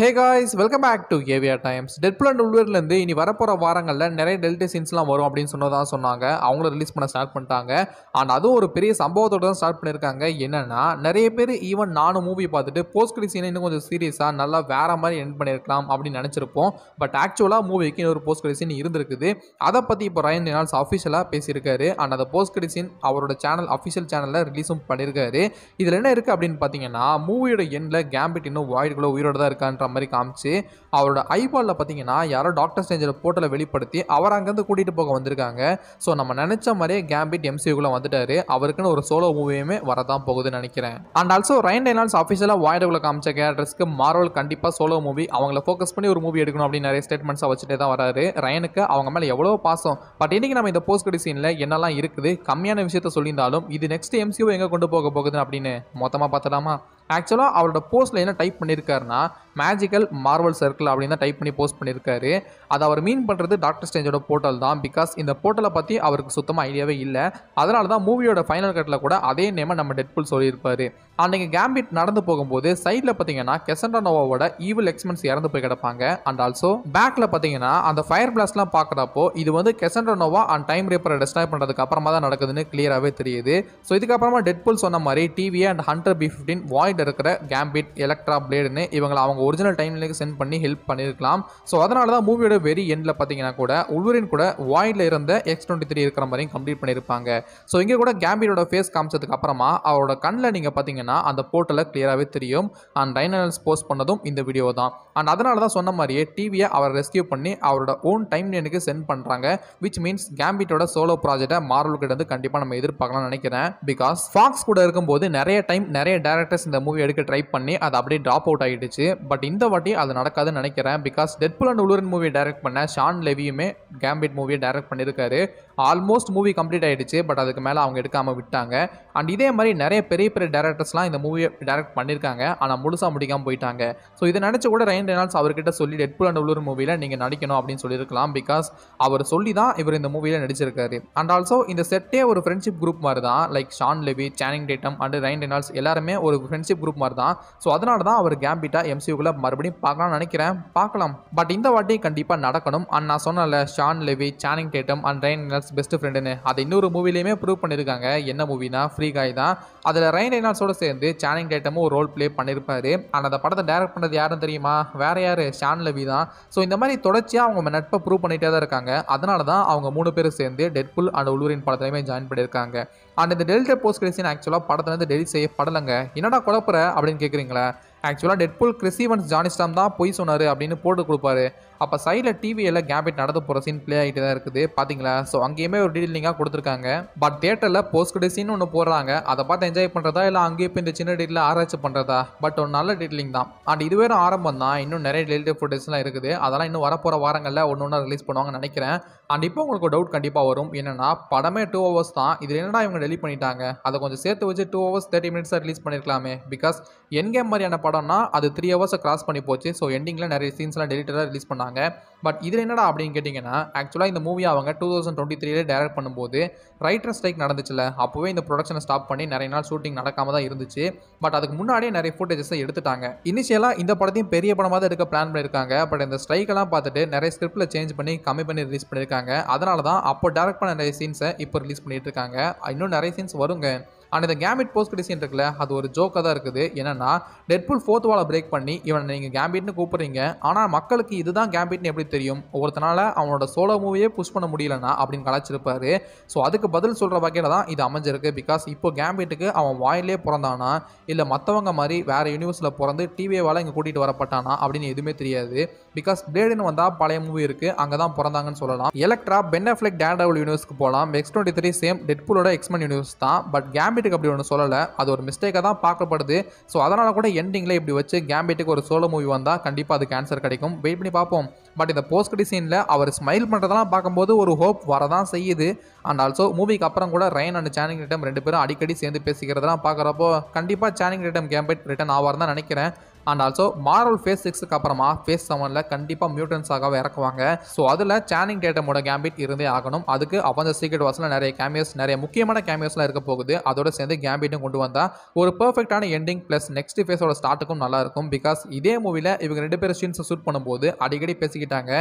hey guys welcome back to ஏவியா times Deadpool and உள்வர்லேருந்து இனி வரப்போகிற வாரங்களில் நிறைய டெல்டி சீன்ஸ்லாம் வரும் அப்படின்னு சொன்னதான் சொன்னாங்க அவங்கள ரிலீஸ் பண்ண ஸ்டார்ட் பண்ணிட்டாங்க அண்ட் அதுவும் ஒரு பெரிய சம்பவத்தோடு தான் ஸ்டார்ட் பண்ணியிருக்காங்க என்னென்னா நிறைய பேர் ஈவன் நானும் மூவி பார்த்துட்டு போஸ்ட் கிரி சீனை இன்னும் கொஞ்சம் சீரியஸாக நல்லா வேறு மாதிரி எண்ட் பண்ணியிருக்கலாம் அப்படின்னு நினச்சிருப்போம் பட் ஆக்சுவலாக மூவிக்கு இன்னொரு போஸ்ட் கிரி சீன் இருந்திருக்குது அதை பற்றி இப்போ ரயன் ரினால்ஸ் அஃபிஷியலாக பேசியிருக்காரு அண்ட் அந்த போஸ்ட் கிரி சீன் அவரோட சேனல் அஃபிஷியல் சேனலில் ரிலீஸும் பண்ணியிருக்காரு இதில் என்ன இருக்குது அப்படின்னு பார்த்தீங்கன்னா மூவியோட எண்டில் கேம்பிட் இன்னும் வாய்டுக்குள்ளே உயிரோடு தான் இருக்கான்ற பண்ணுற மாதிரி காமிச்சு அவரோட ஐபாலில் பார்த்தீங்கன்னா யாரோ டாக்டர் ஸ்டேஞ்சோட போட்டோவில் வெளிப்படுத்தி அவர் அங்கேருந்து கூட்டிகிட்டு போக வந்திருக்காங்க ஸோ நம்ம நினச்ச மாதிரியே கேம்பிட் எம்சியூக்குள்ளே வந்துட்டாரு அவருக்குன்னு ஒரு சோலோ மூவியுமே வரதான் போகுதுன்னு நினைக்கிறேன் அண்ட் ஆல்சோ ரைன் டைனால்ஸ் ஆஃபீஷியலாக வாய்டுக்குள்ள காமிச்ச கேரக்டர்ஸ்க்கு மார்வல் கண்டிப்பாக சோலோ மூவி அவங்கள ஃபோக்கஸ் பண்ணி ஒரு மூவி எடுக்கணும் அப்படின்னு நிறைய ஸ்டேட்மெண்ட்ஸாக வச்சுட்டே தான் வராரு ரயனுக்கு அவங்க மேலே எவ்வளோ பாசம் பட் இன்னைக்கு நம்ம இந்த போஸ்ட் கடி சீனில் என்னெல்லாம் இருக்குது கம்மியான விஷயத்த சொல்லியிருந்தாலும் இது நெக்ஸ்ட் எம்சியூ எங்கே கொண்டு போக போகுது அப்படின்னு மொத்தமாக பார்த்தலாமா ஆக்சுவலாக அவரோட போஸ்ட்டில் என்ன டைப் பண்ணியிருக்காருன்னா மேஜிக்கல் மார்வல் சர்க்கிள் அப்படின்னு தான் டைப் பண்ணி போஸ்ட் பண்ணியிருக்காரு அதை அவர் மீன் பண்ணுறது டாக்டர் ஸ்டேஞ்சோட போர்ட்டல் தான் பிகாஸ் இந்த போர்ட்டலை பற்றி அவருக்கு சுத்தமாக ஐடியாவே இல்லை அதனால தான் மூவியோட ஃபைனல் கட்டில் கூட அதே நேமை நம்ம டெட்புல் சொல்லியிருப்பார் அன்றைக்கி கேம்பிட் நடந்து போகும்போது சைடில் பார்த்தீங்கன்னா நோவாவோட ஈவில் எக்ஸ்மென்ஸ் இறந்து போய் கிடப்பாங்க அண்ட் ஆல்சோ பேக்கில் பார்த்தீங்கன்னா அந்த ஃபயர் பிளாஸ்ட்லாம் பார்க்குறப்போ இது வந்து நோவா அண்ட் டைம் ரேப்பரை டெஸ்ட்ராய் பண்ணுறதுக்கு அப்புறமா தான் நடக்குதுன்னு கிளியராகவே தெரியுது ஸோ இதுக்கப்புறமா டெட்புல் சொன்ன மாதிரி டிவி அண்ட் ஹண்ட்ரட் பி ஃபிஃப்டின் வாய்ட் இருக்கிற கேம்பிட் எலக்ட்ரா பிளேடுன்னு இவங்களை அவங்க ஒரிஜினல் டைம்லேயே சென்ட் பண்ணி ஹெல்ப் பண்ணியிருக்கலாம் ஸோ அதனால தான் மூவியோட வெரி எண்டில் பார்த்தீங்கன்னா கூட உள்வரின் கூட வாய்டில் இருந்த எக்ஸ் டுவெண்ட்டி த்ரீ இருக்கிற மாதிரியும் கம்ப்ளீட் பண்ணியிருப்பாங்க ஸோ இங்கே கூட கேம்பிட்டோட ஃபேஸ் காமிச்சதுக்கு அப்புறமா அவரோட கண்ணில் நீங்கள் பார்த்தீங்கன்னா பார்த்தீங்கன்னா அந்த போர்ட்டலில் கிளியராகவே தெரியும் அண்ட் டைனல்ஸ் போஸ்ட் பண்ணதும் இந்த வீடியோ தான் அண்ட் அதனால தான் சொன்ன மாதிரியே டிவியை அவர் ரெஸ்கியூ பண்ணி அவரோட ஓன் டைம் எனக்கு சென்ட் பண்ணுறாங்க விச் மீன்ஸ் கேம்பிட்டோட சோலோ ப்ராஜெக்டை மார்வல்கிட்ட இருந்து கண்டிப்பாக நம்ம எதிர்பார்க்கலாம் நினைக்கிறேன் பிகாஸ் ஃபாக்ஸ் கூட இருக்கும்போது நிறைய டைம் நிறைய டேரக்டர்ஸ் இந்த மூவி எடுக்க ட்ரை பண்ணி அது அப்படியே ட்ராப் அவுட் ஆகிடுச்சு பட் இந்த வாட்டி அது நடக்காதுன்னு நினைக்கிறேன் பிகாஸ் புல் அண்ட் உலுரன் மூவி டைரக்ட் பண்ண ஷான் லெவியுமே கேம்பிட் மூவியை டைரக்ட் பண்ணியிருக்காரு ஆல்மோஸ்ட் மூவி கம்ப்ளீட் ஆகிடுச்சு பட் அதுக்கு மேலே அவங்க எடுக்காமல் விட்டாங்க அண்ட் இதே மாதிரி நிறைய பெரிய பெரிய டேரக்டர்ஸ் ரெனால்ட்ஸ்லாம் இந்த மூவியை டேரக்ட் பண்ணியிருக்காங்க ஆனால் முழுசாக முடிக்காமல் போயிட்டாங்க ஸோ இதை நினச்சி கூட ரயன் ரெனால்ஸ் அவர்கிட்ட சொல்லி டெட்புல் அண்ட் உள்ளூர் மூவியில் நீங்கள் நடிக்கணும் அப்படின்னு சொல்லியிருக்கலாம் பிகாஸ் அவர் சொல்லி தான் இவர் இந்த மூவியில் நடிச்சிருக்காரு அண்ட் ஆல்சோ இந்த செட்டே ஒரு ஃப்ரெண்ட்ஷிப் குரூப் மாதிரி தான் like Shawn Levy Channing Tatum and Ryan Reynolds எல்லாருமே ஒரு ஃப்ரெண்ட்ஷிப் குரூப் மாதிரி தான் ஸோ அதனால தான் அவர் கேம்பிட்டா எம்சியூக்குள்ளே மறுபடியும் பார்க்கலாம்னு நினைக்கிறேன் பார்க்கலாம் பட் இந்த வாட்டி கண்டிப்பாக நடக்கணும் அண்ட் நான் சொன்னல Shawn Levy Channing Tatum and Ryan Reynolds best ஃப்ரெண்டுன்னு அதை இன்னொரு மூவிலையுமே ப்ரூவ் பண்ணியிருக்காங்க என்ன மூவினா ஃப்ரீ காய் தான் அதில் ரயன் ரெனால்ஸோட சேர்ந்து சானிங் டேட்டமும் ஒரு ரோல் ப்ளே பண்ணியிருப்பார் ஆனால் அந்த படத்தை டேரக்ட் பண்ணது யாருன்னு தெரியுமா வேறு யார் ஷான் லவி தான் ஸோ இந்த மாதிரி தொடர்ச்சியாக அவங்க நட்பை ப்ரூவ் பண்ணிகிட்டே தான் இருக்காங்க அதனால தான் அவங்க மூணு பேரும் சேர்ந்து டெட்புல் அண்ட் உள்ளூரின் படத்துலையுமே ஜாயின் பண்ணியிருக்காங்க அண்ட் இந்த டெல்டா போஸ்ட் கிரிசின் ஆக்சுவலாக படத்தில் வந்து டெலிட் செய்யப்படலைங்க என்னடா குழப்பிற அப்படின்னு கேட்குறீங்களா ஆக்சுவலாக டெட் புல் கிறிஸ்டிவன்ஸ் ஜானிஸ்டாம் தான் பொய் சொன்னார் அப்படின்னு போட்டு கொடுப்பாரு அப்போ சைடில் டிவியில் கேபிட் நடந்து போகிற சீன் ப்ளே ஆகிட்டு தான் இருக்குது பார்த்தீங்களா ஸோ அங்கேயுமே ஒரு டீலிங்காக கொடுத்துருக்காங்க பட் தேட்டரில் போஸ்ட் கிரெடிட் சீன் ஒன்று போடுறாங்க அதை பார்த்து என்ஜாய் பண்ணுறதா இல்லை அங்கேயும் இப்போ இந்த சின்ன டீட்டில் ஆராய்ச்சி பண்ணுறதா பட் ஒரு நல்ல டீட்டெயிலிங் தான் அண்ட் இது வேறு ஆரம்பம் தான் இன்னும் நிறைய டெலிட்டி ஃபுட்டேஜ்லாம் இருக்குது அதெல்லாம் இன்னும் வரப்போகிற வாரங்களில் ஒன்று ஒன்று ரிலீஸ் பண்ணுவாங்கன்னு நினைக்கிறேன் அண்ட் இப்போ உங்களுக்கு டவுட் கண்டிப்பாக வரும் என்னென்னா படமே டூ ஹவர்ஸ் தான் இது என்னடா இவங்க டெலிட் பண்ணிட்டாங்க அதை கொஞ்சம் சேர்த்து வச்சு டூ ஹவர்ஸ் தேர்ட்டி மினிட்ஸாக ரிலீஸ் பண்ணியிருக்கலாமே பிகாஸ் என் கேம் மாதிரியான படம்னா அது த்ரீ ஹவர்ஸை கிராஸ் பண்ணி போச்சு ஸோ எண்டிங்கில் நிறைய சீன்ஸ்லாம் டெலிட்டடாக ரிலீஸ் பண்ணாங்க கொடுத்தாங்க பட் இதில் என்னடா அப்படின்னு கேட்டிங்கன்னா ஆக்சுவலாக இந்த மூவி அவங்க டூ தௌசண்ட் டுவெண்ட்டி த்ரீலே டைரக்ட் பண்ணும்போது ரைட்டர் ஸ்ட்ரைக் நடந்துச்சுல அப்போவே இந்த ப்ரொடக்ஷனை ஸ்டாப் பண்ணி நிறைய நாள் ஷூட்டிங் நடக்காமல் தான் இருந்துச்சு பட் அதுக்கு முன்னாடியே நிறைய ஃபுட்டேஜஸ் எடுத்துட்டாங்க இனிஷியலாக இந்த படத்தையும் பெரிய படமாக தான் எடுக்க பிளான் பண்ணியிருக்காங்க பட் இந்த ஸ்ட்ரைக்கெல்லாம் பார்த்துட்டு நிறைய ஸ்கிரிப்டில் சேஞ்ச் பண்ணி கம்மி பண்ணி ரிலீஸ் பண்ணியிருக்காங்க அதனால தான் அப்போ டேரக்ட் பண்ண நிறைய சீன்ஸை இப்போ ரிலீஸ் பண்ணிட்டு இருக்காங்க இன்னும் நிறைய சீன்ஸ் வருங்க ஆனால் இந்த கேமிட் போஸ்ட் கிரிசீன் இருக்குல்ல அது ஒரு ஜோக்காக தான் இருக்குது என்னென்னா டெட்புல் ஃபோர்த் வாலை பிரேக் பண்ணி இவனை நீங்கள் கேம்பிட்னு கூப்பிட்றீங்க ஆனால் மக்களுக்கு இதுதான் கேம்பிட்னு எப்படி தெரியும் ஒருத்தனால அவனோட சோலோ மூவியே புஷ் பண்ண முடியலனா அப்படின்னு கலாச்சிருப்பாரு ஸோ அதுக்கு பதில் சொல்கிற வகையில் தான் இது அமைஞ்சிருக்கு பிகாஸ் இப்போ கேம்பிட்டுக்கு அவன் வாயிலே பிறந்தானா இல்லை மற்றவங்க மாதிரி வேறு யூனிவர்ஸில் பிறந்து டிவிஏவால் இங்கே கூட்டிகிட்டு வரப்பட்டானா அப்படின்னு எதுவுமே தெரியாது பிகாஸ் பிளேடுன்னு வந்தால் பழைய மூவி இருக்குது அங்கே தான் பிறந்தாங்கன்னு சொல்லலாம் எலக்ட்ரா பென்னஃப்ளெக் டேண்டபிள் யூனிவர்ஸ்க்கு போகலாம் எக்ஸ் டுவெண்ட்டி த்ரீ சேம் டெட்புலோட எக்ஸ்மன் யூனிவர்ஸ் தான் பட் கேம்பிட் கேம்பிட்டுக்கு அப்படி ஒன்று சொல்லலை அது ஒரு மிஸ்டேக்காக தான் பார்க்கப்படுது ஸோ அதனால் கூட எண்டிங்கில் இப்படி வச்சு கேம்பிட்டுக்கு ஒரு சோலோ மூவி வந்தால் கண்டிப்பாக அதுக்கு ஆன்சர் கிடைக்கும் வெயிட் பண்ணி பார்ப்போம் பட் இந்த போஸ்ட் டிசைனில் சீனில் அவர் ஸ்மைல் பண்ணுறதெல்லாம் பார்க்கும்போது ஒரு ஹோப் வரதான் செய்யுது அண்ட் ஆல்சோ மூவிக்கு அப்புறம் கூட ரெயின் அண்ட் சேனிங் ரிட்டம் ரெண்டு பேரும் அடிக்கடி சேர்ந்து பேசிக்கிறதெல்லாம் பார்க்குறப்போ கண்டிப்பாக சேனிங் ரிட்டம் கேம்பிட் ரிட்டன் ஆவார் தான் நினைக்கிறேன் அண்ட் ஆல்சோ மார்வல் ஃபேஸ் சிக்ஸுக்கு அப்புறமா ஃபேஸ் செவனில் கண்டிப்பாக மியூட்டன்ஸாக இறக்குவாங்க ஸோ அதில் சேனிங் டேட்டமோட கேம்பிட் இருந்தே ஆகணும் அதுக்கு அவன் சீக்ரெட் வாசலில் நிறைய கேமியஸ் நிறைய முக்கியமான கேமியஸ்லாம் இருக்க போகுது அதோட சேர்ந்து கேம்பிட்டும் கொண்டு வந்தால் ஒரு பர்ஃபெக்டான எண்டிங் ப்ளஸ் நெக்ஸ்ட் ஃபேஸோட ஸ்டார்ட்டுக்கும் நல்லா இருக்கும் பிகாஸ் இதே மூவியில் இவங்க ரெண்டு பேர் சீன்ஸை ஷூட் பண்ணும்போது அடிக்கடி பேசிக்கிட்டாங்க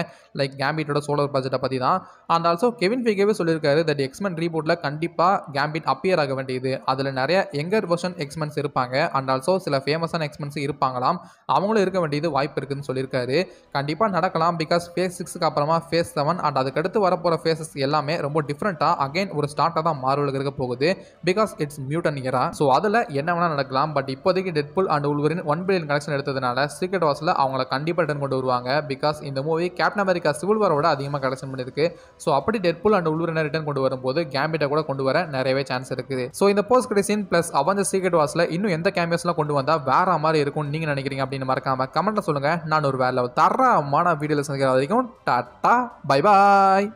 லைக் கேம்பிட்டோட சோலர் பட்ஜெட்டை பற்றி தான் அண்ட் ஆல்சோ கெவின் ஃபிகேவே சொல்லியிருக்காரு தட் எக்ஸ்மென் ரீபோர்ட்டில் கண்டிப்பாக கேம்பிட் அப்பியர் ஆக வேண்டியது அதில் நிறைய எங்கர் வெர்ஷன் எக்ஸ்மென்ஸ் இருப்பாங்க அண்ட் ஆல்சோ சில ஃபேமஸான எக்ஸ்மென்ஸ் இருப்பாங்களாம் நடக்கலாம் அவங்களும் இருக்க வேண்டியது வாய்ப்பு இருக்குதுன்னு சொல்லியிருக்காரு கண்டிப்பாக நடக்கலாம் பிகாஸ் ஃபேஸ் சிக்ஸுக்கு அப்புறமா ஃபேஸ் செவன் அண்ட் அதுக்கடுத்து வரப்போகிற ஃபேஸஸ் எல்லாமே ரொம்ப டிஃப்ரெண்ட்டாக அகைன் ஒரு ஸ்டார்ட்டாக தான் மாறுவலுக்கு இருக்க போகுது பிகாஸ் இட்ஸ் மியூட்டன் இயரா ஸோ அதில் என்ன வேணால் நடக்கலாம் பட் இப்போதைக்கு டெட்புல் அண்ட் உள்வரின் ஒன் பில்லியன் கலெக்ஷன் எடுத்ததுனால சீக்ரெட் வாஸில் அவங்கள கண்டிப்பாக ரிட்டன் கொண்டு வருவாங்க பிகாஸ் இந்த மூவி கேப்டன் அமெரிக்கா சிவில் வாரோட அதிகமாக கலெக்ஷன் பண்ணியிருக்கு ஸோ அப்படி டெட்புல் அண்ட் உள்வரின் ரிட்டர்ன் கொண்டு வரும்போது கேம்பிட்டை கூட கொண்டு வர நிறையவே சான்ஸ் இருக்குது ஸோ இந்த போஸ்ட் கிரிசின் ப்ளஸ் அவன் சீக்ரெட் வாஸில் இன்னும் எந்த கேமியஸ்லாம் கொண்டு வந்தால் வேற மாதிரி இருக்கும் நீங்கள் நினைக்கிறீங்க அப்படின்னு மறக்காமல் கமெண்ட்டில் சொல்லுங்கள் நான் ஒரு வேலை தரமான வீடியோவில் சந்திக்கிற வரைக்கும் டாட்டா பை பாய்